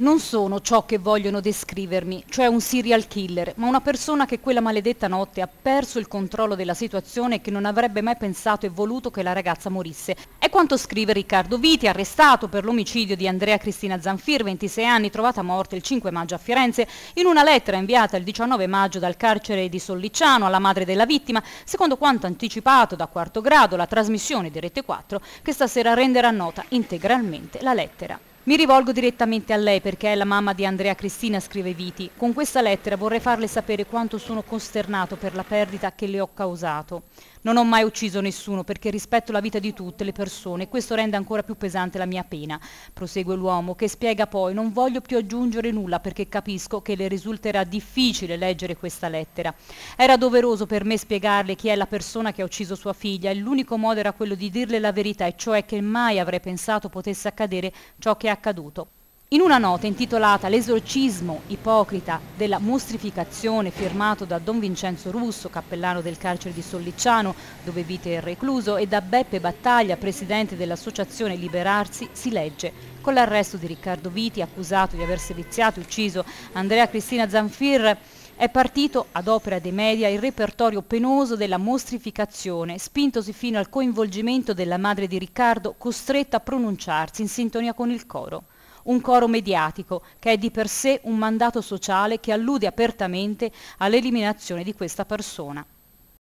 Non sono ciò che vogliono descrivermi, cioè un serial killer, ma una persona che quella maledetta notte ha perso il controllo della situazione e che non avrebbe mai pensato e voluto che la ragazza morisse. È quanto scrive Riccardo Viti, arrestato per l'omicidio di Andrea Cristina Zanfir, 26 anni, trovata morta il 5 maggio a Firenze, in una lettera inviata il 19 maggio dal carcere di Sollicciano alla madre della vittima, secondo quanto anticipato da quarto grado la trasmissione di Rete 4, che stasera renderà nota integralmente la lettera. Mi rivolgo direttamente a lei perché è la mamma di Andrea Cristina, scrive Viti. Con questa lettera vorrei farle sapere quanto sono costernato per la perdita che le ho causato. Non ho mai ucciso nessuno perché rispetto la vita di tutte le persone e questo rende ancora più pesante la mia pena. Prosegue l'uomo che spiega poi non voglio più aggiungere nulla perché capisco che le risulterà difficile leggere questa lettera. Era doveroso per me spiegarle chi è la persona che ha ucciso sua figlia e l'unico modo era quello di dirle la verità e cioè che mai avrei pensato potesse accadere ciò che è accaduto. In una nota intitolata L'esorcismo ipocrita della mostrificazione firmato da Don Vincenzo Russo, cappellano del carcere di Sollicciano, dove vite il recluso, e da Beppe Battaglia, presidente dell'associazione Liberarsi, si legge con l'arresto di Riccardo Viti, accusato di aver seviziato e ucciso Andrea Cristina Zanfir, è partito ad opera dei media il repertorio penoso della mostrificazione, spintosi fino al coinvolgimento della madre di Riccardo, costretta a pronunciarsi in sintonia con il coro un coro mediatico che è di per sé un mandato sociale che allude apertamente all'eliminazione di questa persona.